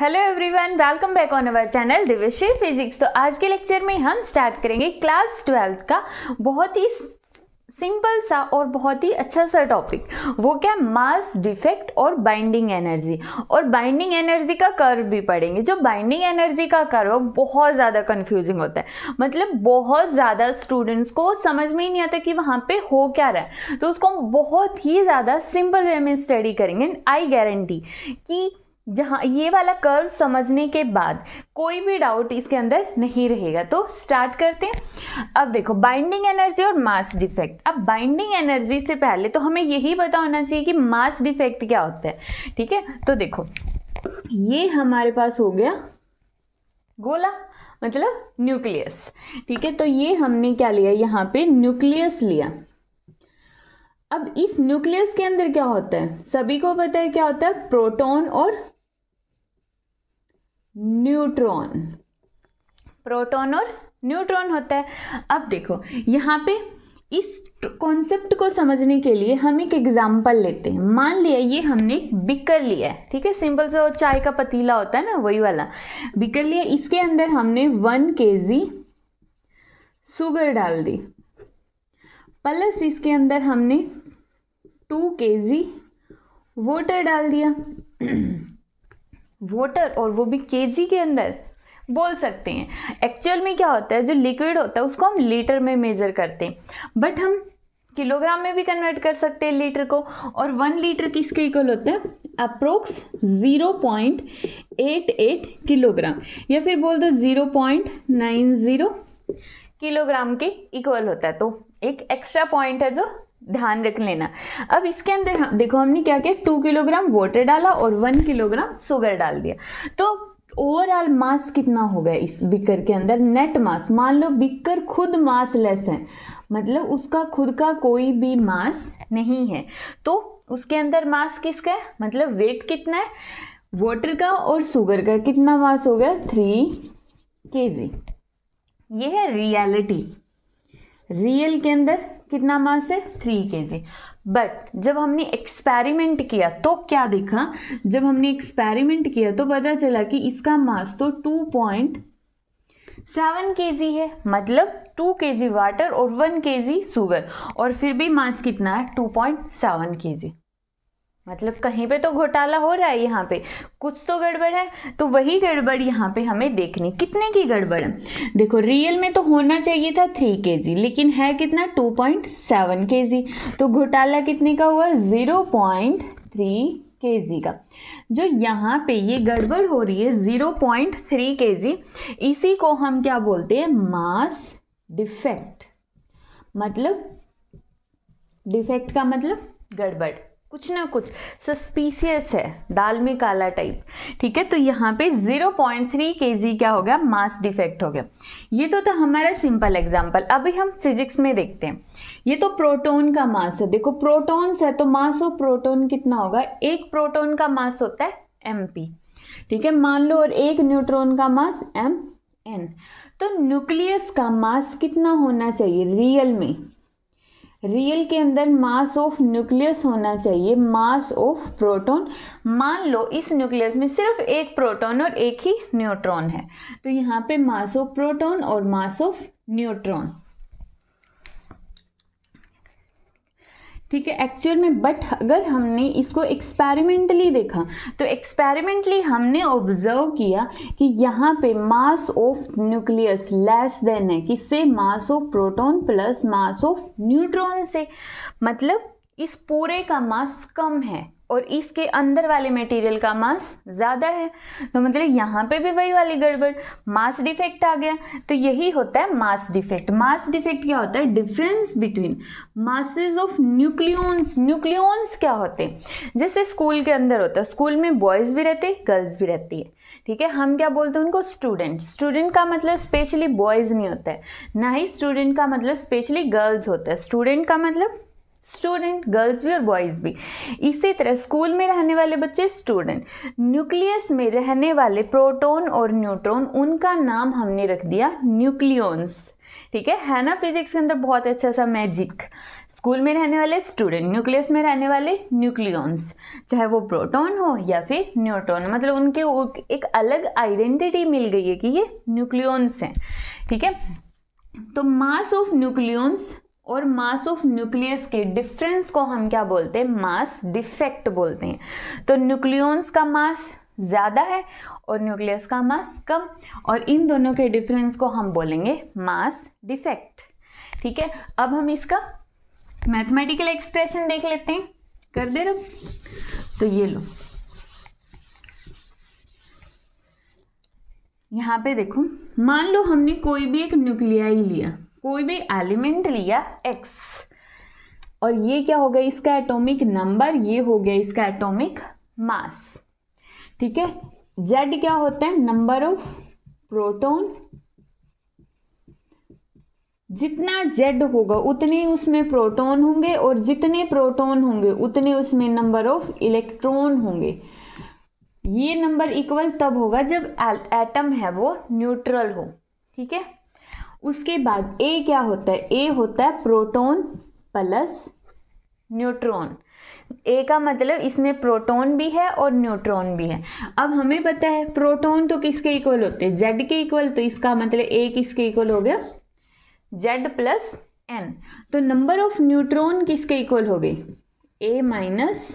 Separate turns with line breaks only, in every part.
hello everyone welcome back on our channel Divyashri physics तो आज के लेक्चर में हम स्टार्ट करेंगे क्लास ट्वेल्थ का बहुत ही सिंपल सा और बहुत ही अच्छा सा टॉपिक वो क्या मास डिफेक्ट और बाइंडिंग एनर्जी और बाइंडिंग एनर्जी का कर्व भी पढ़ेंगे जो बाइंडिंग एनर्जी का कर्व बहुत ज़्यादा कंफ्यूजिंग होता है मतलब बहुत ज़्यादा स्टूडेंट्स को समझ में ही नहीं आता कि वहाँ पे हो क्या रहा है तो उसको हम बहुत ही ज़्यादा सिंपल वे में स्टडी करेंगे एंड आई गारंटी कि जहाँ ये वाला कर्व समझने के बाद कोई भी डाउट इसके अंदर नहीं रहेगा तो स्टार्ट करते हैं अब देखो बाइंडिंग एनर्जी और मास डिफेक्ट अब बाइंडिंग एनर्जी से पहले तो हमें यही पता होना चाहिए कि मास डिफेक्ट क्या होता है ठीक है तो देखो ये हमारे पास हो गया गोला मतलब न्यूक्लियस ठीक है तो ये हमने क्या लिया यहाँ पे न्यूक्लियस लिया अब इस न्यूक्लियस के अंदर क्या होता है सभी को पता है क्या होता है प्रोटॉन और न्यूट्रॉन प्रोटॉन और न्यूट्रॉन होता है अब देखो यहाँ पे इस कॉन्सेप्ट को समझने के लिए हम एक एग्जाम्पल लेते हैं मान लिया ये हमने बिकर लिया है ठीक है सिंपल सा चाय का पतीला होता है ना वही वाला बिकर लिया इसके अंदर हमने वन के जी शुगर डाल दी प्लस इसके अंदर हमने टू के जी वाटर डाल दिया वाटर और वो भी के के अंदर बोल सकते हैं एक्चुअल में क्या होता है जो लिक्विड होता है उसको हम लीटर में मेज़र करते हैं बट हम किलोग्राम में भी कन्वर्ट कर सकते हैं लीटर को और वन लीटर किसके इक्वल होता है approx zero point eight eight kilogram या फिर बोल दो zero point nine zero kilogram के इक्वल होता है तो एक एक्स्ट्रा पॉइंट है जो ध्यान रख लेना अब इसके अंदर हम देखो हमने क्या किया टू किलोग्राम वाटर डाला और वन किलोग्राम शुगर डाल दिया तो ओवरऑल मास कितना हो गया इस बिकर के अंदर नेट मास मान लो बिकर खुद मास लेस है मतलब उसका खुद का कोई भी मास नहीं है तो उसके अंदर मास किसका है मतलब वेट कितना है वाटर का और शुगर का कितना मास हो गया थ्री के जी यह है रियलिटी रियल के अंदर कितना मास है थ्री के जी बट जब हमने एक्सपेरिमेंट किया तो क्या देखा जब हमने एक्सपेरिमेंट किया तो पता चला कि इसका मास तो टू पॉइंट सेवन के जी है मतलब टू के जी वाटर और वन के जी शुगर और फिर भी मास कितना है टू पॉइंट सेवन के जी मतलब कहीं पे तो घोटाला हो रहा है यहाँ पे कुछ तो गड़बड़ है तो वही गड़बड़ यहाँ पे हमें देखनी कितने की गड़बड़ है देखो रियल में तो होना चाहिए था थ्री के जी लेकिन है कितना टू पॉइंट सेवन के जी तो घोटाला कितने का हुआ ज़ीरो पॉइंट थ्री के जी का जो यहाँ पे ये गड़बड़ हो रही है ज़ीरो पॉइंट थ्री के जी इसी को हम क्या बोलते हैं मास डिफेक्ट मतलब डिफेक्ट का मतलब गड़बड़ कुछ ना कुछ सस्पीसियस है दाल में काला टाइप ठीक है तो यहाँ पे 0.3 पॉइंट क्या हो गया मास डिफेक्ट हो गया ये तो था हमारा सिंपल एग्जांपल अभी हम फिजिक्स में देखते हैं ये तो प्रोटॉन का मास है देखो प्रोटॉन्स है तो मास ऑफ प्रोटॉन कितना होगा एक प्रोटॉन का मास होता है एम ठीक है मान लो और एक न्यूट्रॉन का मास एम एन तो न्यूक्लियस का मास कितना होना चाहिए रियल में रियल के अंदर मास ऑफ न्यूक्लियस होना चाहिए मास ऑफ प्रोटॉन मान लो इस न्यूक्लियस में सिर्फ एक प्रोटॉन और एक ही न्यूट्रॉन है तो यहाँ पे मास ऑफ प्रोटॉन और मास ऑफ न्यूट्रॉन ठीक है एक्चुअल में बट अगर हमने इसको एक्सपेरिमेंटली देखा तो एक्सपेरिमेंटली हमने ऑब्जर्व किया कि यहाँ पे mass of nucleus less than है किससे mass of proton plus mass of neutron से मतलब इस पूरे का मास कम है और इसके अंदर वाले मटेरियल का मास ज़्यादा है तो मतलब यहाँ पे भी वही वाली गड़बड़ मास डिफेक्ट आ गया तो यही होता है मास डिफेक्ट मास डिफेक्ट क्या होता है difference between masses of nucleons nucleons क्या होते हैं जैसे स्कूल के अंदर होता है स्कूल में बॉयज़ भी रहते गर्ल्स भी रहती है ठीक है हम क्या बोलते हैं उनको स्टूडेंट स्टूडेंट का मतलब स्पेशली बॉयज़ नहीं होता है ना ही स्टूडेंट का मतलब स्पेशली गर्ल्स होता है स्टूडेंट का मतलब स्टूडेंट गर्ल्स भी और बॉयज़ भी इसी तरह स्कूल में रहने वाले बच्चे स्टूडेंट न्यूक्लियस में रहने वाले प्रोटोन और न्यूट्रॉन उनका नाम हमने रख दिया न्यूक्लियंस ठीक है है ना फिजिक्स के अंदर बहुत अच्छा सा मैजिक स्कूल में रहने वाले स्टूडेंट न्यूक्लियस में रहने वाले न्यूक्लियंस चाहे वो प्रोटॉन हो या फिर न्यूट्रॉन मतलब उनके एक अलग आइडेंटिटी मिल गई है कि ये न्यूक्लियंस हैं ठीक है तो मास ऑफ न्यूक्लियंस और मास ऑफ न्यूक्लियस के डिफरेंस को हम क्या बोलते हैं मास डिफेक्ट बोलते हैं तो न्यूक्लियंस का मास ज़्यादा है और न्यूक्लियस का मास कम और इन दोनों के डिफरेंस को हम बोलेंगे मास डिफेक्ट ठीक है अब हम इसका मैथमेटिकल एक्सप्रेशन देख लेते हैं कर दे रहा तो ये लो यहाँ पे देखो मान लो हमने कोई भी एक न्यूक्लिया लिया कोई भी एलिमेंट लिया एक्स और ये क्या हो गया इसका एटॉमिक नंबर ये हो गया इसका एटॉमिक मास ठीक है जेड क्या होता है नंबर ऑफ प्रोटोन जितना जेड होगा उतने उसमें प्रोटॉन होंगे और जितने प्रोटॉन होंगे उतने उसमें नंबर ऑफ इलेक्ट्रॉन होंगे ये नंबर इक्वल तब होगा जब एटम है वो न्यूट्रल हो ठीक है उसके बाद ए क्या होता है ए होता है प्रोटॉन प्लस न्यूट्रॉन ए का मतलब इसमें प्रोटॉन भी है और न्यूट्रॉन भी है अब हमें पता है प्रोटॉन तो किसके इक्वल होते हैं जेड के इक्वल तो इसका मतलब ए किसके इक्वल हो गया जेड प्लस एन तो नंबर ऑफ न्यूट्रॉन किसके इक्वल हो गई A minus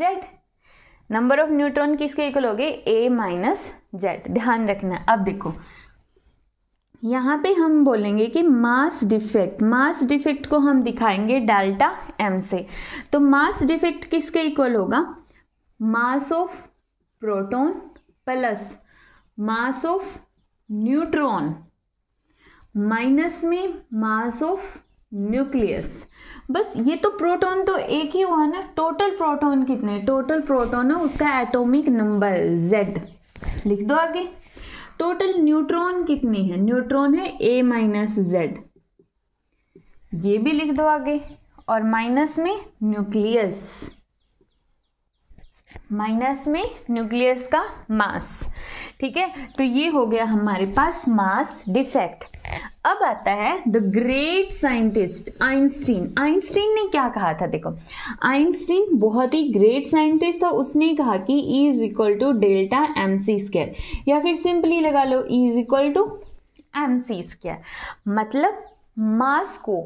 Z number of neutron किसके इक्वल हो गए ए माइनस जेड ध्यान रखना अब देखो यहाँ पे हम बोलेंगे कि मास डिफेक्ट मास डिफेक्ट को हम दिखाएंगे डेल्टा एम से तो मास डिफेक्ट किसके इक्वल होगा mass of proton plus mass of neutron minus में मास ऑफ न्यूक्लियस बस ये तो प्रोटॉन तो एक ही हुआ ना टोटल प्रोटॉन कितने टोटल प्रोटॉन है उसका एटॉमिक नंबर जेड लिख दो आगे टोटल न्यूट्रॉन कितने हैं न्यूट्रॉन है ए माइनस जेड ये भी लिख दो आगे और माइनस में न्यूक्लियस माइनस में न्यूक्लियस का मास ठीक है तो ये हो गया हमारे पास मास डिफेक्ट अब आता है the great scientist Einstein Einstein ने क्या कहा था देखो आइंस्टीन बहुत ही ग्रेट साइंटिस्ट था उसने कहा कि E is equal to delta M C square या फिर सिंपली लगा लो E is equal to M C square मतलब मास को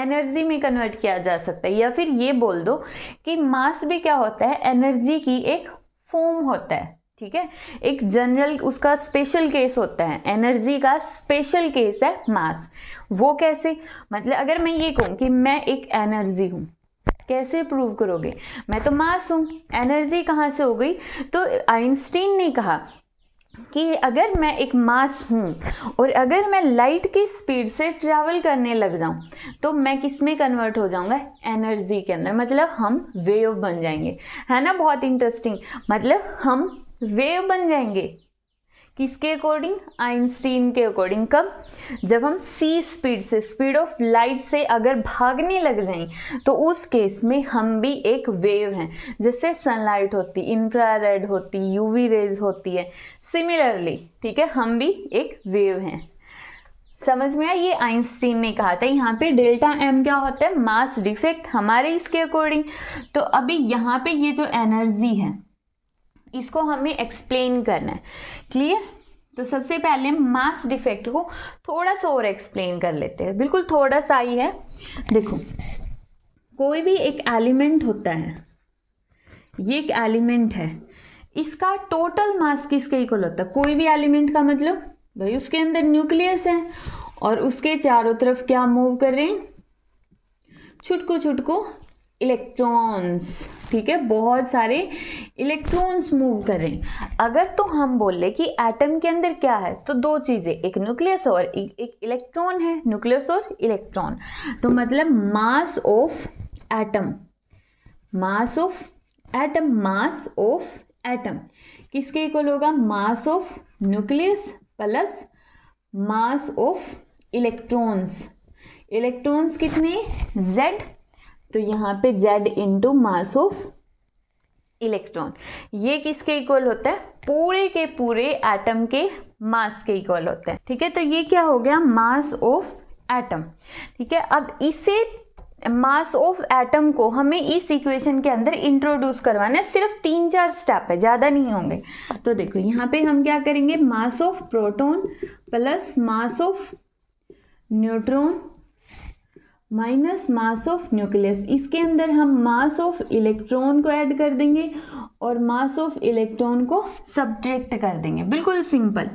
एनर्जी में कन्वर्ट किया जा सकता है या फिर ये बोल दो कि मास भी क्या होता है एनर्जी की एक फॉर्म होता है ठीक है एक जनरल उसका स्पेशल केस होता है एनर्जी का स्पेशल केस है मास वो कैसे मतलब अगर मैं ये कहूँ कि मैं एक एनर्जी हूँ कैसे प्रूव करोगे मैं तो मास हूँ एनर्जी कहाँ से हो गई तो आइंस्टीन ने कहा कि अगर मैं एक मास हूँ और अगर मैं लाइट की स्पीड से ट्रैवल करने लग जाऊँ तो मैं किस में कन्वर्ट हो जाऊँगा एनर्जी के अंदर मतलब हम वेव बन जाएंगे है ना बहुत इंटरेस्टिंग मतलब हम वेव बन जाएंगे किसके अकॉर्डिंग आइंस्टीन के अकॉर्डिंग कब जब हम सी स्पीड से स्पीड ऑफ लाइट से अगर भागने लग जाएं तो उस केस में हम भी एक वेव हैं जैसे सनलाइट होती इंफ्रारेड होती यूवी रेज होती है सिमिलरली ठीक है हम भी एक वेव हैं समझ में आया ये आइंस्टीन ने कहा था यहाँ पे डेल्टा एम क्या होता है मास डिफेक्ट हमारे इसके अकॉर्डिंग तो अभी यहाँ पे ये जो एनर्जी है इसको हमें एक्सप्लेन करना है क्लियर तो सबसे पहले मास डिफेक्ट को थोड़ा सा और एक्सप्लेन कर लेते हैं बिल्कुल थोड़ा सा ही है देखो कोई भी एक एलिमेंट होता है ये एक एलिमेंट है इसका टोटल मास किसके इक्वल होता है कोई भी एलिमेंट का मतलब भाई उसके अंदर न्यूक्लियस है और उसके चारों तरफ क्या मूव कर रहे हैं छुटकू छुटकू इलेक्ट्रॉन्स ठीक है बहुत सारे इलेक्ट्रॉन्स मूव कर रहे हैं अगर तो हम बोल रहे कि एटम के अंदर क्या है तो दो चीज़ें एक न्यूक्लियस और एक, एक इलेक्ट्रॉन है न्यूक्लियस और इलेक्ट्रॉन तो मतलब mass of atom mass of atom mass of atom किसके इक्वल होगा mass of nucleus plus mass of electrons electrons कितने जेड तो यहाँ पे Z into mass of electron ये किसके इक्वल होता है पूरे के पूरे एटम के मास के इक्वल होता है ठीक है तो ये क्या हो गया मास ऑफ एटम ठीक है अब इसे मास ऑफ एटम को हमें इस इक्वेशन के अंदर इंट्रोड्यूस करवाना है सिर्फ तीन चार स्टेप है ज़्यादा नहीं होंगे तो देखो यहाँ पे हम क्या करेंगे mass of proton plus mass of neutron minus mass of nucleus इसके अंदर हम मास ऑफ इलेक्ट्रॉन को ऐड कर देंगे और मास ऑफ इलेक्ट्रॉन को सब्ट्रैक्ट कर देंगे बिल्कुल सिंपल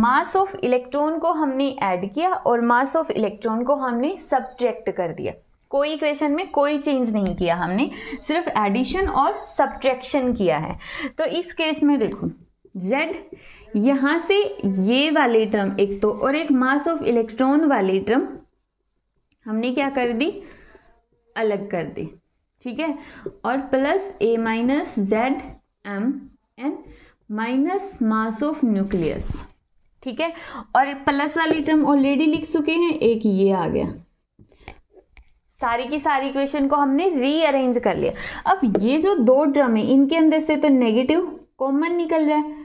मास ऑफ इलेक्ट्रॉन को हमने ऐड किया और मास ऑफ इलेक्ट्रॉन को हमने सब्ट्रैक्ट कर दिया कोई इक्वेशन में कोई चेंज नहीं किया हमने सिर्फ एडिशन और सब्ट्रैक्शन किया है तो इस केस में देखो जेड यहाँ से ये वाले टर्म एक तो और एक मास ऑफ इलेक्ट्रॉन वाले टर्म हमने क्या कर दी अलग कर दी ठीक है और plus A minus Z M N minus mass of nucleus ठीक है और प्लस वाली टर्म ऑलरेडी लिख चुके हैं एक ये आ गया सारी की सारी इक्वेशन को हमने रीअरेंज कर लिया अब ये जो दो ड्रम है इनके अंदर से तो नेगेटिव कॉमन निकल रहा है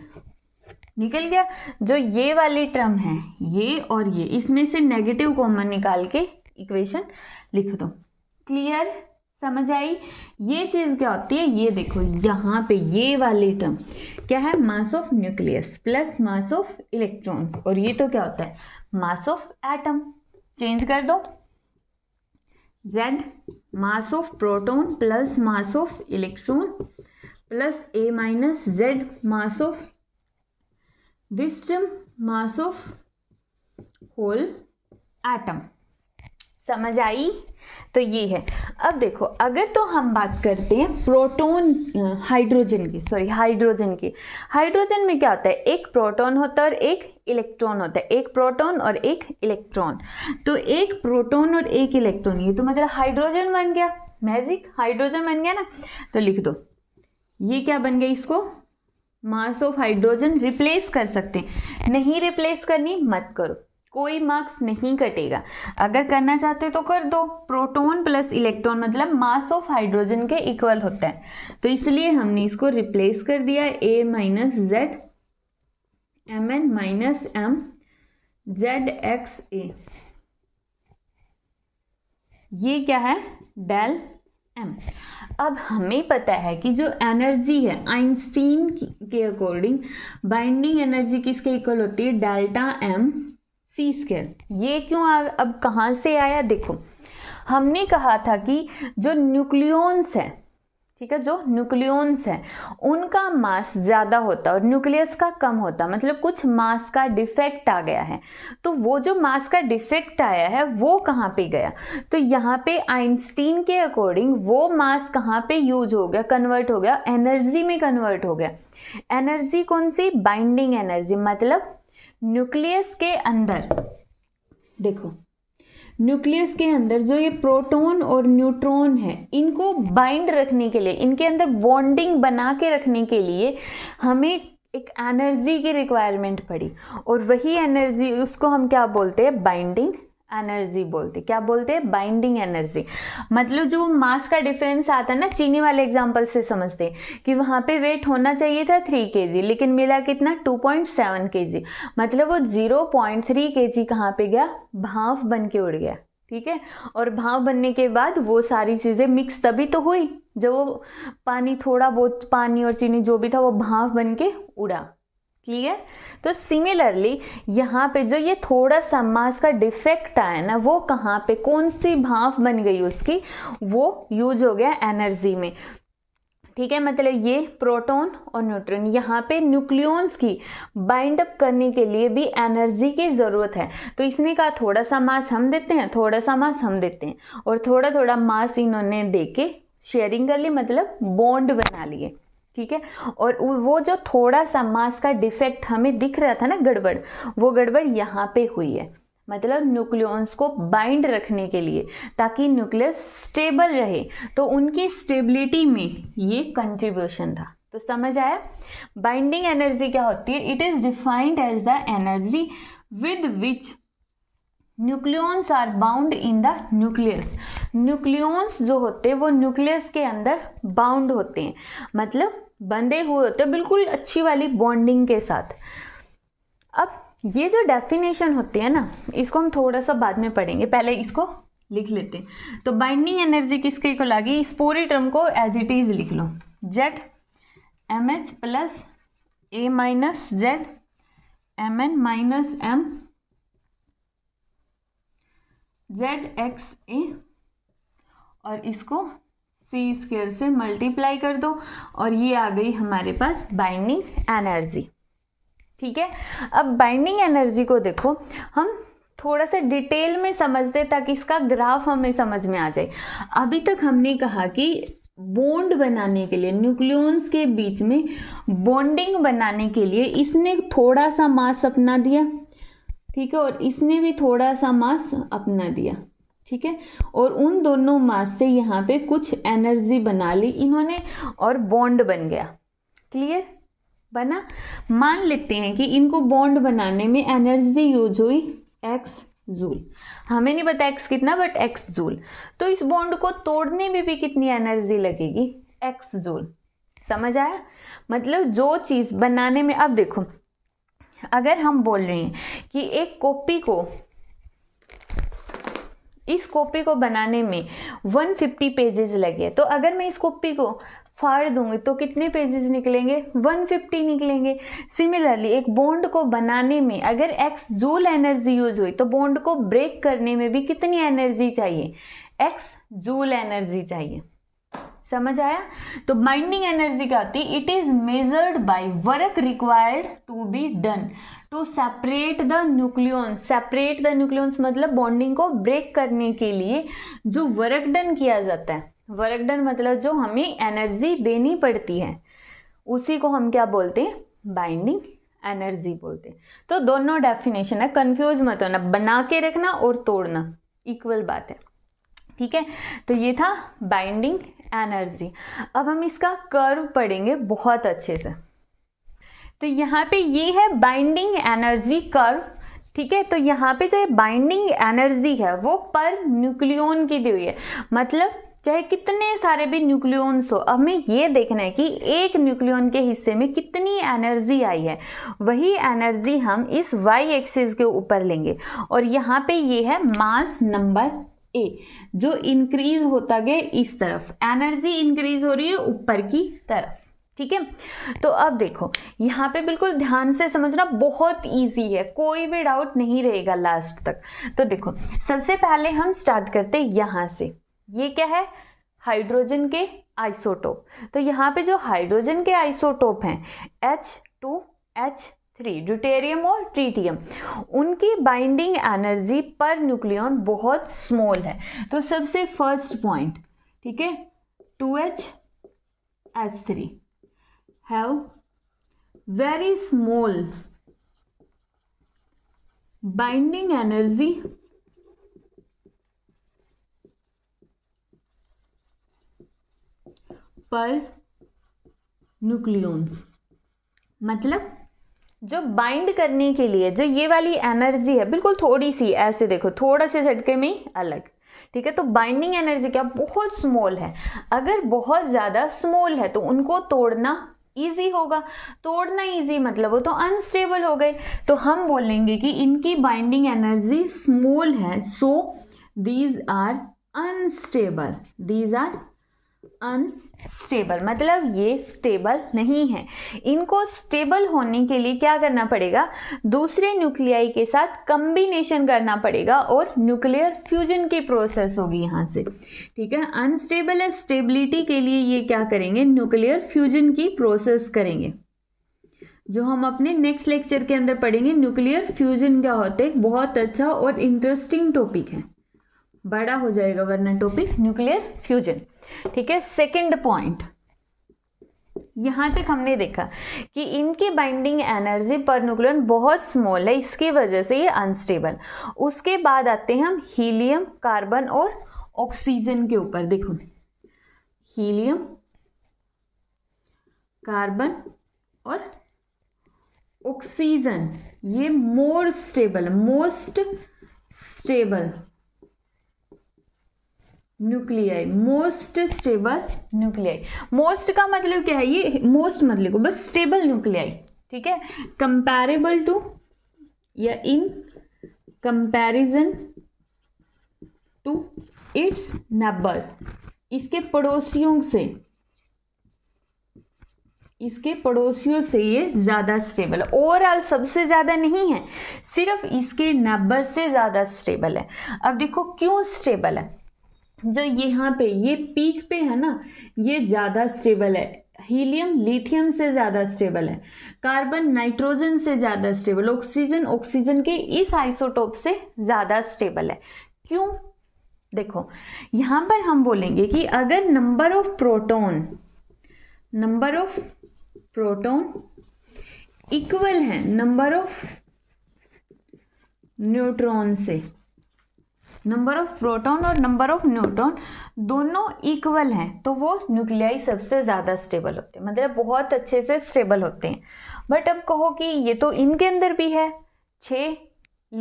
निकल गया जो ये वाली टर्म है ये और ये इसमें से नेगेटिव कॉमन निकाल के इक्वेशन लिख दो क्लियर समझ आई ये चीज़ क्या होती है ये देखो यहाँ पे ये वाली टर्म क्या है mass of nucleus plus mass of electrons और ये तो क्या होता है मास ऑफ एटम चेंज कर दो Z mass of proton plus mass of electron plus A minus Z mass of this term mass of whole atom समझ आई तो ये है अब देखो अगर तो हम बात करते हैं प्रोटोन हाइड्रोजन की सॉरी हाइड्रोजन की हाइड्रोजन में क्या होता है एक प्रोटोन होता है और एक इलेक्ट्रॉन होता है एक प्रोटोन और एक इलेक्ट्रॉन तो एक प्रोटोन और एक इलेक्ट्रॉन ये तो मतलब हाइड्रोजन बन गया मैजिक हाइड्रोजन बन गया ना तो लिख दो ये क्या बन गया इसको मास ऑफ हाइड्रोजन रिप्लेस कर सकते हैं नहीं रिप्लेस करनी मत करो कोई मार्क्स नहीं कटेगा अगर करना चाहते हो तो कर दो प्रोटॉन प्लस इलेक्ट्रॉन मतलब मास ऑफ हाइड्रोजन के इक्वल होता है तो इसलिए हमने इसको रिप्लेस कर दिया A minus Z M N minus M Z X A ये क्या है डेल एम अब हमें पता है कि जो एनर्जी है आइंस्टीन के अकॉर्डिंग बाइंडिंग एनर्जी किसके इक्वल होती है डेल्टा एम सी स्केल ये क्यों आ, अब कहाँ से आया देखो हमने कहा था कि जो न्यूक्लियोन्स हैं ठीक है जो न्यूक्लियोन्स हैं उनका मास ज़्यादा होता और न्यूक्लियस का कम होता मतलब कुछ मास का डिफेक्ट आ गया है तो वो जो मास का डिफेक्ट आया है वो कहाँ पे गया तो यहाँ पे आइंस्टीन के अकॉर्डिंग वो मास कहाँ पे यूज हो गया कन्वर्ट हो गया एनर्जी में कन्वर्ट हो गया एनर्जी कौन सी बाइंडिंग एनर्जी मतलब न्यूक्लियस के अंदर देखो न्यूक्लियस के अंदर जो ये प्रोटॉन और न्यूट्रॉन है इनको बाइंड रखने के लिए इनके अंदर बॉन्डिंग बना के रखने के लिए हमें एक एनर्जी की रिक्वायरमेंट पड़ी और वही एनर्जी उसको हम क्या बोलते हैं बाइंडिंग एनर्जी बोलते क्या बोलते हैं बाइंडिंग एनर्जी मतलब जो मास का डिफरेंस आता है ना चीनी वाले एग्जाम्पल से समझते हैं कि वहाँ पे वेट होना चाहिए था थ्री के लेकिन मिला कितना टू पॉइंट सेवन के मतलब वो जीरो पॉइंट थ्री के जी कहाँ पे गया भाप बन के उड़ गया ठीक है और भाव बनने के बाद वो सारी चीज़ें मिक्स तभी तो हुई जब वो पानी थोड़ा बहुत पानी और चीनी जो भी था वो भाव बन के उड़ा क्लियर तो सिमिलरली यहाँ पे जो ये थोड़ा सा मास का डिफेक्ट आया ना वो कहाँ पे कौन सी भाव बन गई उसकी वो यूज हो गया एनर्जी में ठीक है मतलब ये प्रोटॉन और न्यूट्रॉन यहाँ पे न्यूक्लियोन्स की बाइंड अप करने के लिए भी एनर्जी की ज़रूरत है तो इसने कहा थोड़ा सा मास हम देते हैं थोड़ा सा मास हम देते हैं और थोड़ा थोड़ा मास इन्होंने दे के शेयरिंग कर ली मतलब बॉन्ड बना लिए ठीक है और वो जो थोड़ा सा मास का डिफेक्ट हमें दिख रहा था ना गड़बड़ वो गड़बड़ यहाँ पे हुई है मतलब न्यूक्लियंस को बाइंड रखने के लिए ताकि न्यूक्लियस स्टेबल रहे तो उनकी स्टेबिलिटी में ये कंट्रीब्यूशन था तो समझ आया बाइंडिंग एनर्जी क्या होती है it is defined as the energy with which nucleons are bound in the nucleus nucleons जो होते हैं वो न्यूक्लियस के अंदर बाउंड होते हैं मतलब बंधे हुए होते हैं बिल्कुल अच्छी वाली बॉन्डिंग के साथ अब ये जो डेफिनेशन होती है ना इसको हम थोड़ा सा बाद में पढ़ेंगे पहले इसको लिख लेते हैं तो बाइंडिंग एनर्जी किसके को लागी इस पूरी टर्म को एज इट इज लिख लो Z M H plus A minus Z M N minus M Z X A और इसको सी स्केयर से मल्टीप्लाई कर दो और ये आ गई हमारे पास बाइंडिंग एनर्जी ठीक है अब बाइंडिंग एनर्जी को देखो हम थोड़ा सा डिटेल में समझते ताकि इसका ग्राफ हमें समझ में आ जाए अभी तक हमने कहा कि बॉन्ड बनाने के लिए न्यूक्लियंस के बीच में बॉन्डिंग बनाने के लिए इसने थोड़ा सा मास अपना दिया ठीक है और इसने भी थोड़ा सा मास अपना दिया ठीक है और उन दोनों मास से यहाँ पे कुछ एनर्जी बना ली इन्होंने और बॉन्ड बन गया क्लियर बना मान लेते हैं कि इनको बॉन्ड बनाने में एनर्जी यूज हुई एक्स जूल हमें नहीं पता एक्स कितना बट एक्स जूल तो इस बॉन्ड को तोड़ने में भी कितनी एनर्जी लगेगी एक्स जूल समझ आया मतलब जो चीज़ बनाने में अब देखो अगर हम बोल रहे हैं कि एक कॉपी को इस कॉपी को बनाने में 150 पेजेस लगे तो अगर मैं इस कॉपी को फाड़ दूंगी तो कितने पेजेस निकलेंगे 150 निकलेंगे सिमिलरली एक बॉन्ड को बनाने में अगर एक्स जूल एनर्जी यूज हुई तो बॉन्ड को ब्रेक करने में भी कितनी एनर्जी चाहिए एक्स जूल एनर्जी चाहिए समझ आया तो बाइंडिंग एनर्जी क्या होती है it is measured by work required to be done to separate the nucleons separate the nucleons मतलब बॉन्डिंग को ब्रेक करने के लिए जो वर्क डन किया जाता है वर्क डन मतलब जो हमें एनर्जी देनी पड़ती है उसी को हम क्या बोलते हैं बाइंडिंग एनर्जी बोलते हैं तो दोनों डेफिनेशन है कंफ्यूज मत होना बना के रखना और तोड़ना इक्वल बात है ठीक है तो ये था बाइंडिंग एनर्जी अब हम इसका कर्व पढ़ेंगे बहुत अच्छे से तो यहाँ पे ये है बाइंडिंग एनर्जी कर्व ठीक है तो यहाँ पे जो बाइंडिंग एनर्जी है वो पर न्यूक्लियोन की दी हुई है मतलब चाहे कितने सारे भी न्यूक्लियोन्स हो हमें ये देखना है कि एक न्यूक्लियोन के हिस्से में कितनी एनर्जी आई है वही एनर्जी हम इस वाई एक्सिस के ऊपर लेंगे और यहाँ पे ये है मास नंबर ए जो इंक्रीज होता गया इस तरफ एनर्जी इंक्रीज हो रही है ऊपर की तरफ ठीक है तो अब देखो यहाँ पे बिल्कुल ध्यान से समझना बहुत इजी है कोई भी डाउट नहीं रहेगा लास्ट तक तो देखो सबसे पहले हम स्टार्ट करते यहाँ से ये क्या है हाइड्रोजन के आइसोटोप तो यहाँ पे जो हाइड्रोजन के आइसोटोप हैं H two H three deuterium और ट्रीटियम उनकी बाइंडिंग एनर्जी पर न्यूक्लियन बहुत स्मॉल है तो सबसे फर्स्ट पॉइंट ठीक है two H H three have very small binding energy पर न्यूक्लियोन्स मतलब जो बाइंड करने के लिए जो ये वाली एनर्जी है बिल्कुल थोड़ी सी ऐसे देखो थोड़ा से झटके में अलग ठीक है तो बाइंडिंग एनर्जी क्या बहुत स्मॉल है अगर बहुत ज़्यादा स्मॉल है तो उनको तोड़ना ईजी होगा तोड़ना ईजी मतलब वो तो अनस्टेबल हो गए तो हम बोलेंगे कि इनकी बाइंडिंग एनर्जी स्मॉल है so these are unstable these are unstable मतलब ये स्टेबल नहीं है इनको स्टेबल होने के लिए क्या करना पड़ेगा दूसरे न्यूक्लियाई के साथ कम्बिनेशन करना पड़ेगा और न्यूक्लियर फ्यूजन की प्रोसेस होगी यहाँ से ठीक है अनस्टेबल स्टेबिलिटी के लिए ये क्या करेंगे न्यूक्लियर फ्यूजन की प्रोसेस करेंगे जो हम अपने नेक्स्ट लेक्चर के अंदर पढ़ेंगे न्यूक्लियर फ्यूजन क्या होता है बहुत अच्छा और इंटरेस्टिंग टॉपिक है बड़ा हो जाएगा वरना टॉपिक न्यूक्लियर फ्यूजन ठीक है सेकंड पॉइंट यहां तक हमने देखा कि इनकी बाइंडिंग एनर्जी पर न्यूक्लियन बहुत स्मॉल है इसकी वजह से ये अनस्टेबल उसके बाद आते हैं हम हीलियम कार्बन और ऑक्सीजन के ऊपर देखो हीलियम कार्बन और ऑक्सीजन ये more stable most stable nuclei most stable nuclei most का मतलब क्या है ये मोस्ट मतलब को बस स्टेबल न्यूक्लियाई ठीक है कंपेरेबल टू या in comparison to its neighbour इसके पड़ोसियों से इसके पड़ोसियों से ये ज़्यादा स्टेबल है ओवरऑल सबसे ज़्यादा नहीं है सिर्फ इसके नेबर से ज़्यादा स्टेबल है अब देखो क्यों स्टेबल है जो यहाँ पे ये पीक पे है ना ये ज़्यादा स्टेबल है हीलियम लिथियम से ज़्यादा स्टेबल है कार्बन नाइट्रोजन से ज़्यादा स्टेबल ऑक्सीजन ऑक्सीजन के इस आइसोटोप से ज़्यादा स्टेबल है क्यों देखो यहाँ पर हम बोलेंगे कि अगर number of proton number of proton equal है नंबर ऑफ न्यूट्रॉन से नंबर ऑफ प्रोटॉन और नंबर ऑफ न्यूट्रॉन दोनों इक्वल हैं तो वो न्यूक्लियाई सबसे ज़्यादा स्टेबल होते हैं मतलब बहुत अच्छे से स्टेबल होते हैं बट अब कहो कि ये तो इनके अंदर भी है छः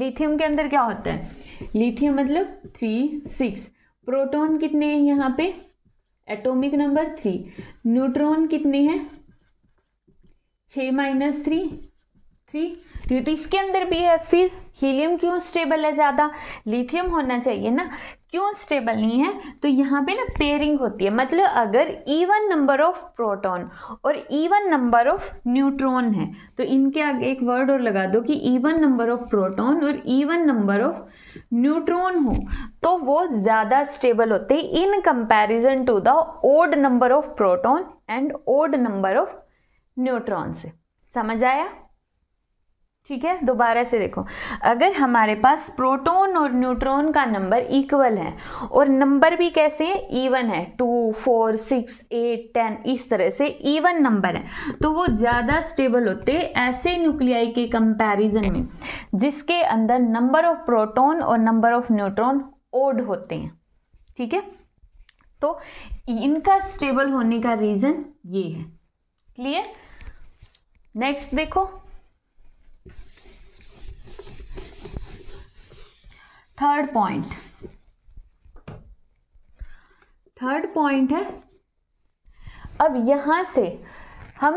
लिथियम के अंदर क्या होता है लिथियम मतलब थ्री सिक्स प्रोटॉन कितने हैं यहाँ पे एटॉमिक नंबर थ्री न्यूट्रॉन कितने हैं छ माइनस थ्री थ्री तो इसके अंदर भी है फिर हीलियम क्यों स्टेबल है ज़्यादा लिथियम होना चाहिए ना क्यों स्टेबल नहीं है तो यहाँ पे ना पेयरिंग होती है मतलब अगर इवन नंबर ऑफ प्रोटॉन और इवन नंबर ऑफ न्यूट्रॉन है तो इनके आगे एक वर्ड और लगा दो कि इवन नंबर ऑफ प्रोटॉन और इवन नंबर ऑफ न्यूट्रॉन हो तो वो ज़्यादा स्टेबल होते in comparison to the odd number of proton and odd number of neutron से समझ आया ठीक है दोबारा से देखो अगर हमारे पास प्रोटॉन और न्यूट्रॉन का नंबर इक्वल है और नंबर भी कैसे है ईवन है two four six eight ten इस तरह से ईवन नंबर है तो वो ज़्यादा स्टेबल होते ऐसे न्यूक्लियाई के कंपैरिजन में जिसके अंदर नंबर ऑफ प्रोटॉन और नंबर ऑफ न्यूट्रॉन ओड होते हैं ठीक है तो इनका स्टेबल होने का रीज़न ये है क्लियर नेक्स्ट देखो थर्ड पॉइंट थर्ड पॉइंट है अब यहां से हम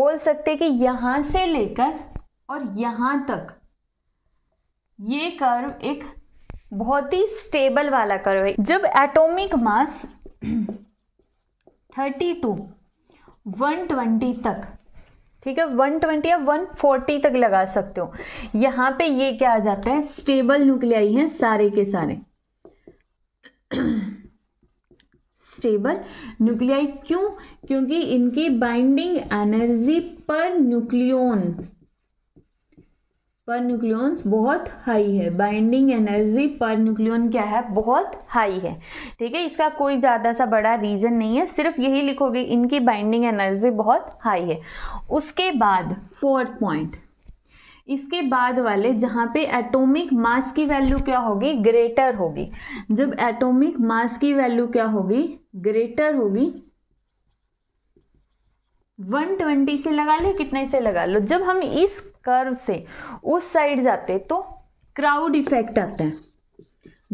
बोल सकते कि यहां से लेकर और यहां तक ये कर्व एक बहुत ही स्टेबल वाला कर्व है जब एटॉमिक मास 32 120 तक ठीक है 120 या 140 तक लगा सकते हो यहां पे ये क्या आ जाता है स्टेबल न्यूक्लियाई हैं सारे के सारे स्टेबल न्यूक्लियाई क्यों क्योंकि इनकी binding energy per nucleon per nucleons बहुत हाई है बाइंडिंग एनर्जी पर न्यूक्लियन क्या है बहुत हाई है ठीक है इसका कोई ज़्यादा सा बड़ा रीज़न नहीं है सिर्फ यही लिखोगे इनकी बाइंडिंग एनर्जी बहुत हाई है उसके बाद फोर्थ पॉइंट इसके बाद वाले जहाँ पे एटॉमिक मास की वैल्यू क्या होगी ग्रेटर होगी जब एटॉमिक मास की वैल्यू क्या होगी ग्रेटर होगी 120 से लगा लो कितने से लगा लो जब हम इस कर्व से उस साइड जाते तो क्राउड इफेक्ट आता है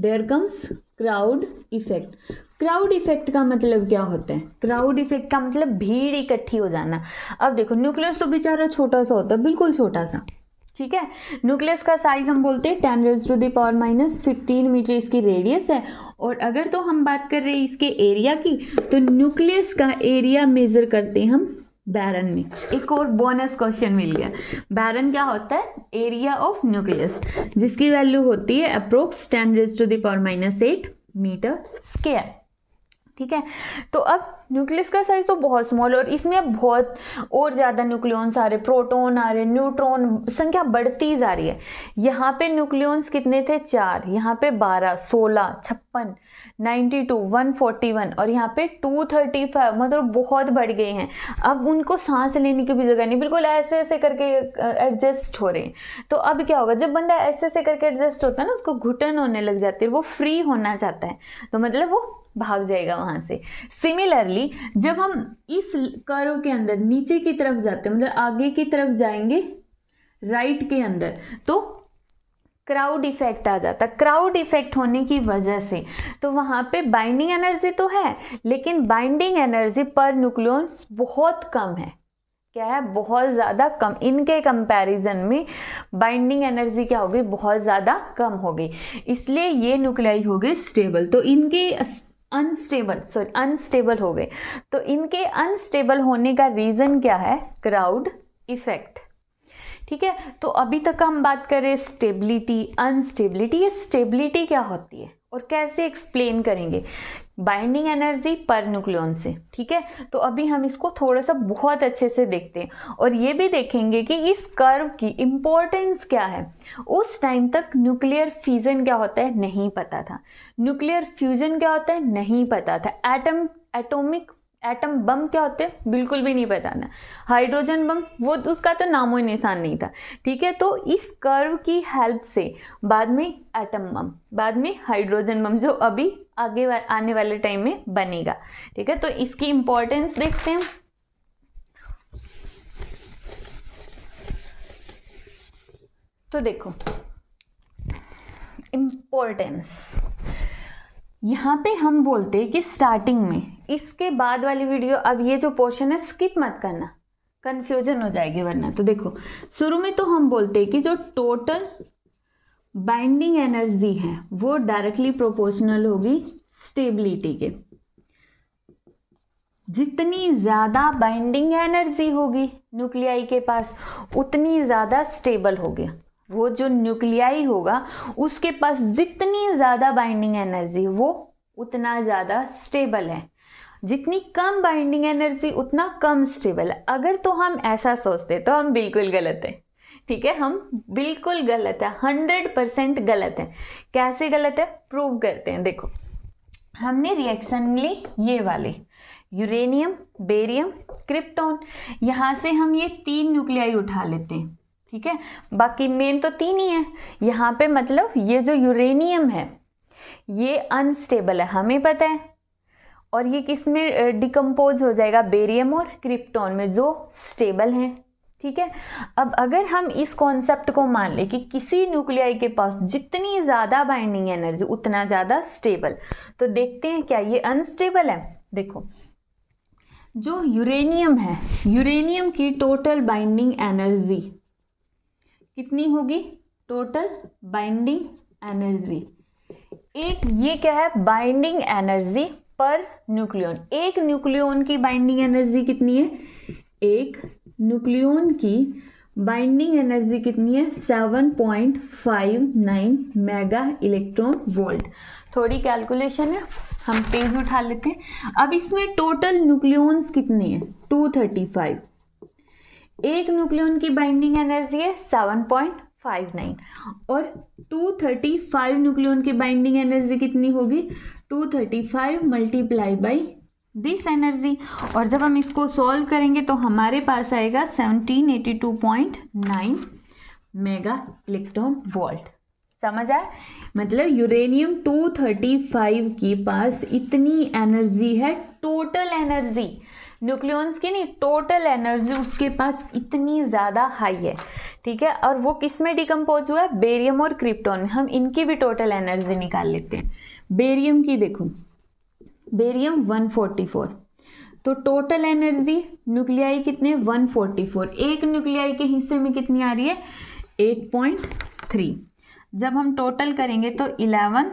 there comes crowd effect crowd effect का मतलब क्या होता है क्राउड इफेक्ट का मतलब भीड़ इकट्ठी हो जाना अब देखो न्यूक्लियस तो बेचारा छोटा सा होता है बिल्कुल छोटा सा ठीक है न्यूक्लियस का साइज हम बोलते हैं ten raise to the power minus fifteen metre इसकी रेडियस है और अगर तो हम बात कर रहे हैं इसके एरिया की तो न्यूक्लियस का एरिया मेजर करते हैं हम बैरन में एक और बोनस क्वेश्चन मिल गया बैरन क्या होता है एरिया ऑफ न्यूक्लियस जिसकी वैल्यू होती है approx ten raise to the power minus eight metre square ठीक है तो अब न्यूक्लियस का साइज तो बहुत स्मॉल और इसमें अब बहुत और ज़्यादा न्यूक्लियॉन्स आ रहे प्रोटोन आ रहे न्यूट्रॉन संख्या बढ़ती जा रही है यहाँ पे न्यूक्लियॉन्स कितने थे चार यहाँ पे बारह सोलह छप्पन ninety two one forty one और यहाँ पे टू थर्टी फाइव मतलब बहुत बढ़ गए हैं अब उनको सांस लेने की भी जगह नहीं बिल्कुल ऐसे ऐसे करके एडजस्ट हो रहे हैं तो अब क्या होगा जब बंदा ऐसे ऐसे करके एडजस्ट होता है ना उसको घुटन होने लग जाती है वो फ्री होना चाहता है तो मतलब वो भाग जाएगा वहां से सिमिलरली जब हम इस कर्व के अंदर नीचे की तरफ जाते हैं मतलब आगे की तरफ जाएंगे राइट के अंदर तो क्राउड इफेक्ट आ जाता क्राउड इफेक्ट होने की वजह से तो वहाँ पे बाइंडिंग एनर्जी तो है लेकिन बाइंडिंग एनर्जी पर न्यूक्लियस बहुत कम है क्या है बहुत ज़्यादा कम इनके कंपैरिजन में बाइंडिंग एनर्जी क्या होगी बहुत ज़्यादा कम होगी इसलिए ये न्यूक्लियाई हो गए स्टेबल तो इनके अनस्टेबल सॉरी अनस्टेबल हो गए तो इनके अनस्टेबल होने का रीज़न क्या है क्राउड इफेक्ट ठीक है तो अभी तक हम बात करें स्टेबिलिटी अनस्टेबिलिटी ये स्टेबिलिटी क्या होती है और कैसे एक्सप्लेन करेंगे बाइंडिंग एनर्जी पर न्यूक्लियन से ठीक है तो अभी हम इसको थोड़ा सा बहुत अच्छे से देखते हैं और ये भी देखेंगे कि इस कर्व की इम्पोर्टेंस क्या है उस टाइम तक न्यूक्लियर फ्यूज़न क्या होता है नहीं पता था न्यूक्लियर फ्यूज़न क्या होता है नहीं पता था एटम एटॉमिक एटम बम क्या होते हैं बिल्कुल भी नहीं बताना हाइड्रोजन बम वो उसका तो नामो निशान नहीं था ठीक है तो इस कर्व की हेल्प से बाद में एटम बम बाद में हाइड्रोजन बम जो अभी आगे वा, आने वाले टाइम में बनेगा ठीक है तो इसकी इंपॉर्टेंस देखते हैं तो देखो इम्पोर्टेंस यहाँ पे हम बोलते हैं कि स्टार्टिंग में इसके बाद वाली वीडियो अब ये जो पोर्शन है स्किप मत करना कन्फ्यूजन हो जाएगी वरना तो देखो शुरू में तो हम बोलते हैं कि जो टोटल बाइंडिंग एनर्जी है वो डायरेक्टली प्रोपोर्शनल होगी स्टेबिलिटी के जितनी ज़्यादा बाइंडिंग एनर्जी होगी न्यूक्लियाई के पास उतनी ज़्यादा स्टेबल हो गया वो जो न्यूक्लियाई होगा उसके पास जितनी ज़्यादा बाइंडिंग एनर्जी वो उतना ज़्यादा स्टेबल है जितनी कम बाइंडिंग एनर्जी उतना कम स्टेबल है अगर तो हम ऐसा सोचते तो हम बिल्कुल गलत हैं ठीक है हम बिल्कुल गलत है हंड्रेड परसेंट गलत है कैसे गलत है प्रूव करते हैं देखो हमने रिएक्शन ली ये वाले यूरेनियम बेरियम क्रिप्टोन यहाँ से हम ये तीन न्यूक्लियाई उठा लेते हैं ठीक है बाकी मेन तो तीन ही है यहाँ पे मतलब ये जो यूरेनियम है ये अनस्टेबल है हमें पता है और ये किस में डिकम्पोज हो जाएगा बेरियम और क्रिप्टॉन में जो स्टेबल हैं ठीक है अब अगर हम इस कॉन्सेप्ट को मान लें कि किसी न्यूक्लियाई के पास जितनी ज़्यादा बाइंडिंग एनर्जी उतना ज़्यादा स्टेबल तो देखते हैं क्या ये अनस्टेबल है देखो जो यूरेनियम है यूरेनियम की टोटल बाइंडिंग एनर्जी कितनी होगी टोटल बाइंडिंग एनर्जी एक ये क्या है बाइंडिंग एनर्जी पर न्यूक्लियन एक न्यूक्लियन की बाइंडिंग एनर्जी कितनी है एक न्यूक्लियन की बाइंडिंग एनर्जी कितनी है seven point five nine mega electron volt थोड़ी कैलकुलेशन है हम पेज उठा लेते हैं अब इसमें टोटल है कितने हैं फाइव एक न्यूक्लियन की बाइंडिंग एनर्जी है सेवन पॉइंट फाइव नाइन और टू थर्टी फाइव न्यूक्लियन की बाइंडिंग एनर्जी कितनी होगी two thirty five multiply by this energy और जब हम इसको सॉल्व करेंगे तो हमारे पास आएगा seventeen eighty two point nine mega electron volt समझ आए मतलब यूरेनियम टू थर्टी फाइव के पास इतनी एनर्जी है टोटल एनर्जी न्यूक्लियंस की नहीं टोटल एनर्जी उसके पास इतनी ज़्यादा हाई है ठीक है और वो किस में डिकम्पोज हुआ है बेरियम और क्रिप्टॉन में हम इनकी भी टोटल एनर्जी निकाल लेते हैं बेरियम की देखो बेरियम 144 तो टोटल एनर्जी न्यूक्लियाई कितने 144 एक न्यूक्लियाई के हिस्से में कितनी आ रही है 8.3 जब हम टोटल करेंगे तो इलेवन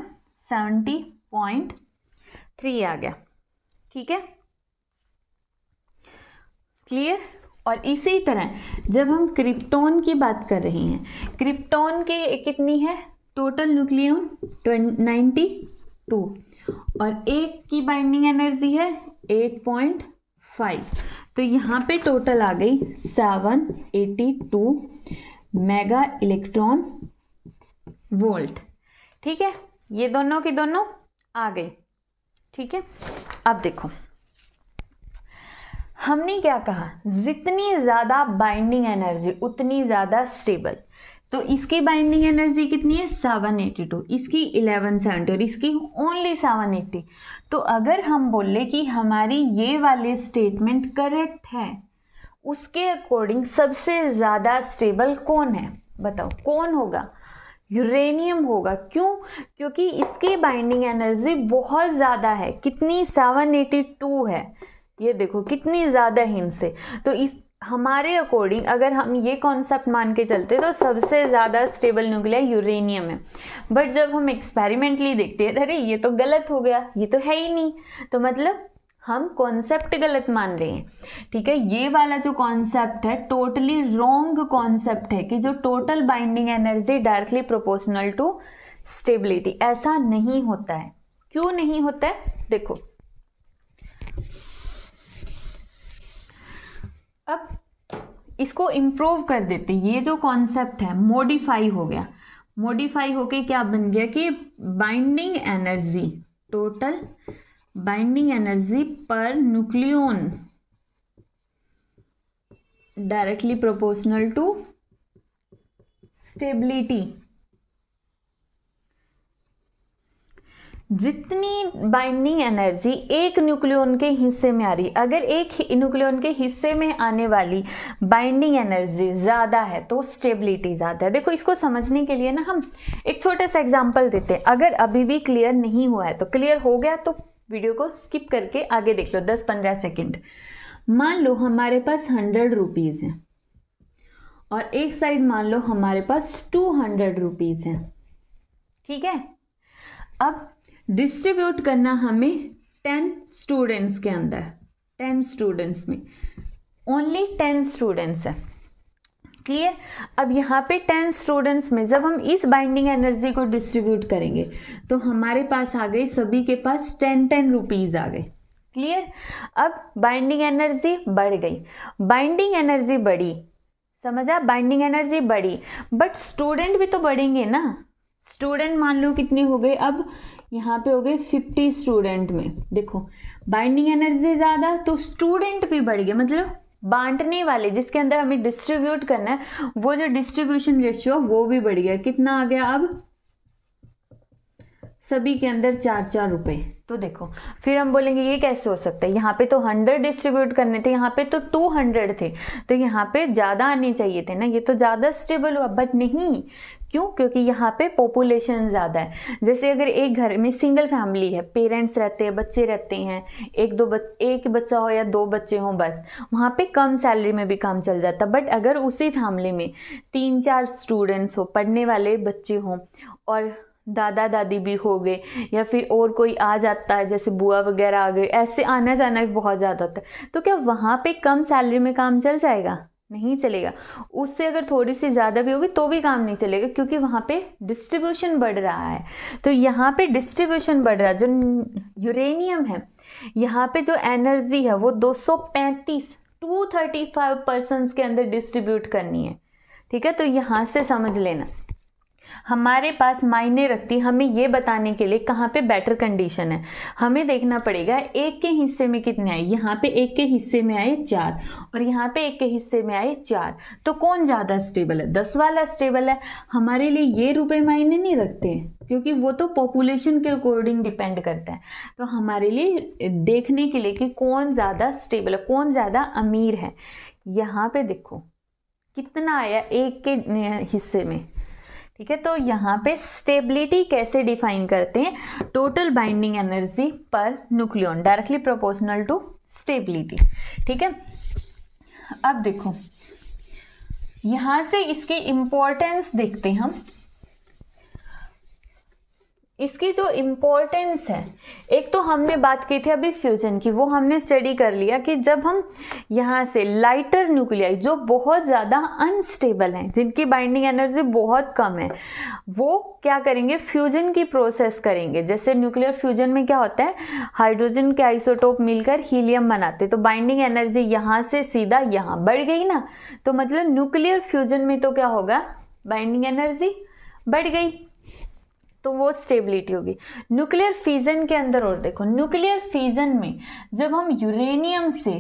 आ गया ठीक है क्लियर और इसी तरह जब हम क्रिप्टोन की बात कर रहे हैं क्रिप्टोन के कितनी है टोटल न्यूक्लियम नाइन्टी टू और एक की बाइंडिंग एनर्जी है एट पॉइंट फाइव तो यहाँ पे टोटल आ गई seven eighty two mega electron volt ठीक है ये दोनों की दोनों आ गई ठीक है अब देखो हमने क्या कहा जितनी ज़्यादा बाइंडिंग एनर्जी उतनी ज़्यादा स्टेबल तो इसकी बाइंडिंग एनर्जी कितनी है सेवन एटी टू इसकी 1170 और इसकी ओनली सेवन एटी तो अगर हम बोले कि हमारी ये वाली स्टेटमेंट करेक्ट है उसके अकॉर्डिंग सबसे ज़्यादा स्टेबल कौन है बताओ कौन होगा यूरेनियम होगा क्यों क्योंकि इसकी बाइंडिंग एनर्जी बहुत ज़्यादा है कितनी सेवन एटी टू है ये देखो कितनी ज़्यादा हिंस है तो इस हमारे अकॉर्डिंग अगर हम ये कॉन्सेप्ट मान के चलते तो सबसे ज़्यादा स्टेबल न्यूक्लियर यूरेनियम है बट जब हम एक्सपेरिमेंटली देखते हैं अरे ये तो गलत हो गया ये तो है ही नहीं तो मतलब हम कॉन्सेप्ट गलत मान रहे हैं ठीक है ये वाला जो कॉन्सेप्ट है टोटली रॉन्ग कॉन्सेप्ट है कि जो total binding energy directly proportional to stability ऐसा नहीं होता है क्यों नहीं होता है देखो अब इसको इम्प्रूव कर देते ये जो कॉन्सेप्ट है मॉडिफाई हो गया मॉडिफाई होके क्या बन गया कि binding energy total binding energy per nucleon directly proportional to stability जितनी बाइंडिंग एनर्जी एक न्यूक्लियन के हिस्से में आ रही अगर एक न्यूक्लियन के हिस्से में आने वाली बाइंडिंग एनर्जी ज़्यादा है तो स्टेबिलिटी ज़्यादा है देखो इसको समझने के लिए ना हम एक छोटा सा एग्जांपल देते हैं अगर अभी भी क्लियर नहीं हुआ है तो क्लियर हो गया तो वीडियो को स्किप करके आगे देख लो दस पंद्रह सेकेंड मान लो हमारे पास हंड्रेड रुपीज़ हैं और एक साइड मान लो हमारे पास टू हंड्रेड रुपीज़ हैं ठीक है अब डिस्ट्रीब्यूट करना हमें टेन स्टूडेंट्स के अंदर टेन स्टूडेंट्स में ओनली टेन स्टूडेंट्स है क्लियर अब यहाँ पे टेन स्टूडेंट्स में जब हम इस बाइंडिंग एनर्जी को डिस्ट्रीब्यूट करेंगे तो हमारे पास आ गई सभी के पास टेन टेन रुपीज़ आ गए क्लियर अब बाइंडिंग एनर्जी बढ़ गई बाइंडिंग एनर्जी बढ़ी समझा बाइंडिंग एनर्जी बढ़ी बट स्टूडेंट भी तो बढ़ेंगे ना स्टूडेंट मान लो कितने हो गए अब यहाँ पे हो गए फिफ्टी स्टूडेंट में देखो बाइंडिंग एनर्जी ज़्यादा तो स्टूडेंट भी बढ़ गए मतलब बांटने वाले जिसके अंदर हमें डिस्ट्रीब्यूट करना है वो जो डिस्ट्रीब्यूशन रेशियो वो भी बढ़ गया कितना आ गया अब सभी के अंदर चार चार रुपए तो देखो फिर हम बोलेंगे ये कैसे हो सकता है यहाँ पे तो हंड्रेड डिस्ट्रीब्यूट करने थे यहाँ पे तो टू हंड्रेड थे तो यहाँ पे ज़्यादा आने चाहिए थे ना ये तो ज़्यादा स्टेबल हुआ बट नहीं क्यों क्योंकि यहाँ पे पॉपुलेशन ज़्यादा है जैसे अगर एक घर में सिंगल फैमिली है पेरेंट्स रहते हैं बच्चे रहते हैं एक दो बच, एक बच्चा हो या दो बच्चे हों बस वहाँ पे कम सैलरी में भी काम चल जाता बट अगर उसी फैमिली में तीन चार स्टूडेंट्स हो पढ़ने वाले बच्चे हों और दादा दादी भी हो गए या फिर और कोई आ जाता है जैसे बुआ वगैरह आ गए ऐसे आना जाना भी बहुत ज़्यादा होता है तो क्या वहाँ पे कम सैलरी में काम चल जाएगा नहीं चलेगा उससे अगर थोड़ी सी ज़्यादा भी होगी तो भी काम नहीं चलेगा क्योंकि वहाँ पे डिस्ट्रीब्यूशन बढ़ रहा है तो यहाँ पे डिस्ट्रीब्यूशन बढ़ रहा है जो यूरेनियम है यहाँ पे जो एनर्जी है वो 235 235 पर्सन्स के अंदर डिस्ट्रीब्यूट करनी है ठीक है तो यहाँ से समझ लेना हमारे पास मायने रखती हमें ये बताने के लिए कहाँ पे बेटर कंडीशन है हमें देखना पड़ेगा एक के हिस्से में कितने आए यहाँ पे एक के हिस्से में आए चार और यहाँ पे एक के हिस्से में आए चार तो कौन ज़्यादा स्टेबल है दस वाला स्टेबल है हमारे लिए ये रुपए मायने नहीं रखते क्योंकि वो तो पॉपुलेशन के अकॉर्डिंग डिपेंड करता है तो हमारे लिए देखने के लिए कि कौन ज़्यादा स्टेबल है कौन ज़्यादा अमीर है यहाँ पे देखो कितना आया एक के हिस्से में ठीक है तो यहाँ पे स्टेबिलिटी कैसे डिफाइन करते हैं total binding energy per nucleon directly proportional to stability ठीक है अब देखो यहां से इसकी इंपॉर्टेंस देखते हैं हम इसकी जो इम्पोर्टेंस है एक तो हमने बात की थी अभी फ्यूजन की वो हमने स्टडी कर लिया कि जब हम यहाँ से लाइटर न्यूक्लियाई जो बहुत ज़्यादा अनस्टेबल हैं जिनकी बाइंडिंग एनर्जी बहुत कम है वो क्या करेंगे फ्यूजन की प्रोसेस करेंगे जैसे न्यूक्लियर फ्यूजन में क्या होता है हाइड्रोजन के आइसोटोप मिलकर हीलियम बनाते तो बाइंडिंग एनर्जी यहाँ से सीधा यहाँ बढ़ गई ना तो मतलब न्यूक्लियर फ्यूजन में तो क्या होगा बाइंडिंग एनर्जी बढ़ गई तो वो स्टेबिलिटी होगी न्यूक्लियर फीजन के अंदर और देखो न्यूक्लियर फीजन में जब हम यूरेनियम से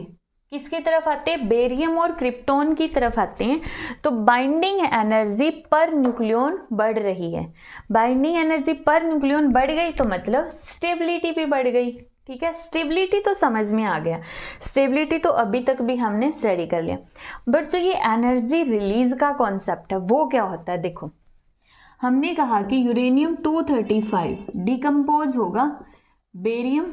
किसकी तरफ आते हैं बेरियम और क्रिप्टोन की तरफ आते हैं तो बाइंडिंग एनर्जी पर न्यूक्लियोन बढ़ रही है बाइंडिंग एनर्जी पर न्यूक्लियोन बढ़ गई तो मतलब स्टेबिलिटी भी बढ़ गई ठीक है स्टेबिलिटी तो समझ में आ गया स्टेबिलिटी तो अभी तक भी हमने स्टडी कर लिया बट जो ये एनर्जी रिलीज का कॉन्सेप्ट है वो क्या होता है देखो हमने कहा कि यूरेनियम 235 थर्टी होगा बेरियम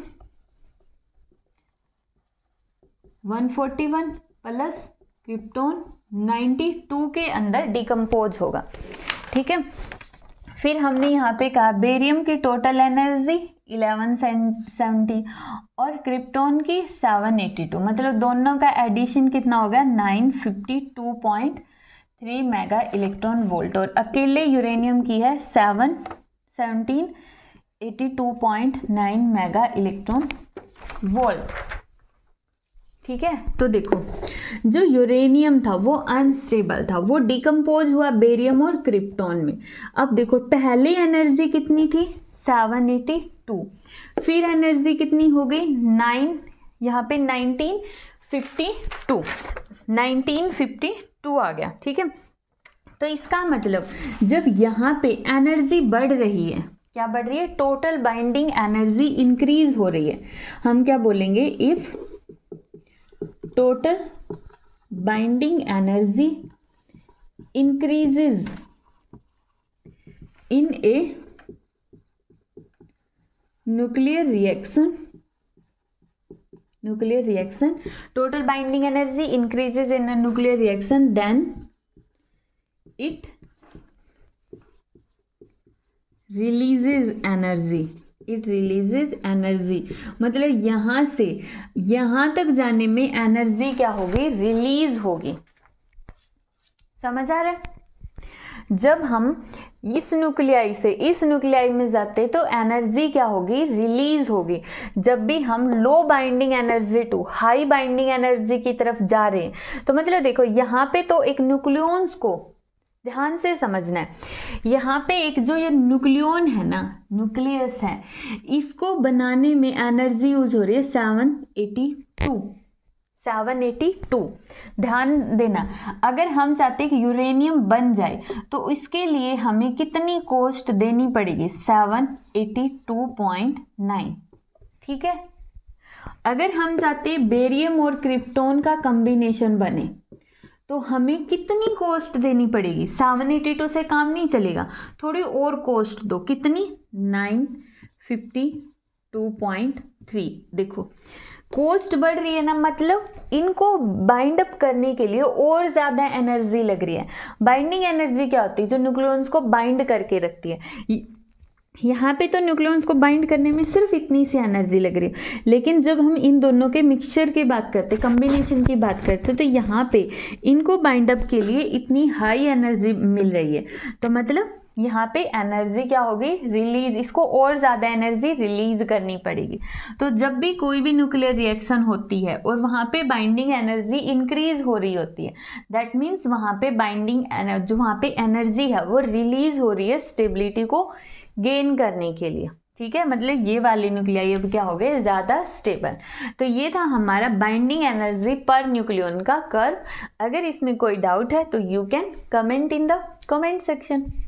141 प्लस क्रिप्टोन 92 के अंदर डिकम्पोज होगा ठीक है फिर हमने यहाँ पे कहा बेरियम की टोटल एनर्जी 1170 और क्रिप्टोन की 782 मतलब दोनों का एडिशन कितना होगा 952.5 थ्री मेगा इलेक्ट्रॉन वोल्ट और अकेले यूरेनियम की है seven seventeen eighty two point nine mega electron volt ठीक है तो देखो जो यूरेनियम था वो अनस्टेबल था वो डिकम्पोज हुआ बेरियम और क्रिप्टॉन में अब देखो पहले एनर्जी कितनी थी 782 फिर एनर्जी कितनी हो गई 9 यहाँ पे 1952 1952 टू आ गया ठीक है तो इसका मतलब जब यहाँ पे एनर्जी बढ़ रही है क्या बढ़ रही है टोटल बाइंडिंग एनर्जी इंक्रीज हो रही है हम क्या बोलेंगे if total binding energy increases in a nuclear reaction nuclear reaction total binding energy increases in nuclear reaction then it releases energy it releases energy मतलब यहां से यहां तक जाने में एनर्जी क्या होगी रिलीज होगी समझ आ रहा है जब हम इस न्यूक्लियाई से इस न्यूक्लियाई में जाते तो एनर्जी क्या होगी रिलीज होगी जब भी हम low binding energy to high binding energy की तरफ जा रहे हैं तो मतलब देखो यहाँ पे तो एक न्यूक्लियोन्स को ध्यान से समझना है यहाँ पे एक जो ये न्यूक्लियोन है ना न्यूक्लियस है इसको बनाने में एनर्जी यूज हो रही है seven eighty two seven eighty two ध्यान देना अगर हम चाहते हैं कि यूरेनियम बन जाए तो इसके लिए हमें कितनी कोस्ट देनी पड़ेगी seven eighty two point nine ठीक है अगर हम चाहते हैं बेरियम और क्रिप्टोन का कंबिनेशन बने तो हमें कितनी कॉस्ट देनी पड़ेगी सेवन एटी टू से काम नहीं चलेगा थोड़ी और कॉस्ट दो कितनी nine fifty two point three देखो कोस्ट बढ़ रही है ना मतलब इनको बाइंड अप करने के लिए और ज़्यादा एनर्जी लग रही है बाइंडिंग एनर्जी क्या होती है जो न्यूक्लियंस को बाइंड करके रखती है यहाँ पे तो न्यूक्लियंस को बाइंड करने में सिर्फ इतनी सी एनर्जी लग रही है लेकिन जब हम इन दोनों के मिक्सचर की बात करते कम्बिनेशन की बात करते तो यहाँ पे इनको बाइंड अप के लिए इतनी हाई एनर्जी मिल रही है तो मतलब यहाँ पे एनर्जी क्या होगी रिलीज इसको और ज़्यादा एनर्जी रिलीज करनी पड़ेगी तो जब भी कोई भी न्यूक्लियर रिएक्शन होती है और वहाँ पे बाइंडिंग एनर्जी इंक्रीज हो रही होती है दैट मीन्स वहाँ पे बाइंडिंग एनर्जी जो वहाँ पे एनर्जी है वो रिलीज हो रही है स्टेबिलिटी को गेन करने के लिए ठीक है मतलब ये वाले न्यूक्लिया ये क्या हो गए ज़्यादा स्टेबल तो ये था हमारा बाइंडिंग एनर्जी पर न्यूक्लियन का कर्व अगर इसमें कोई डाउट है तो you can comment in the comment section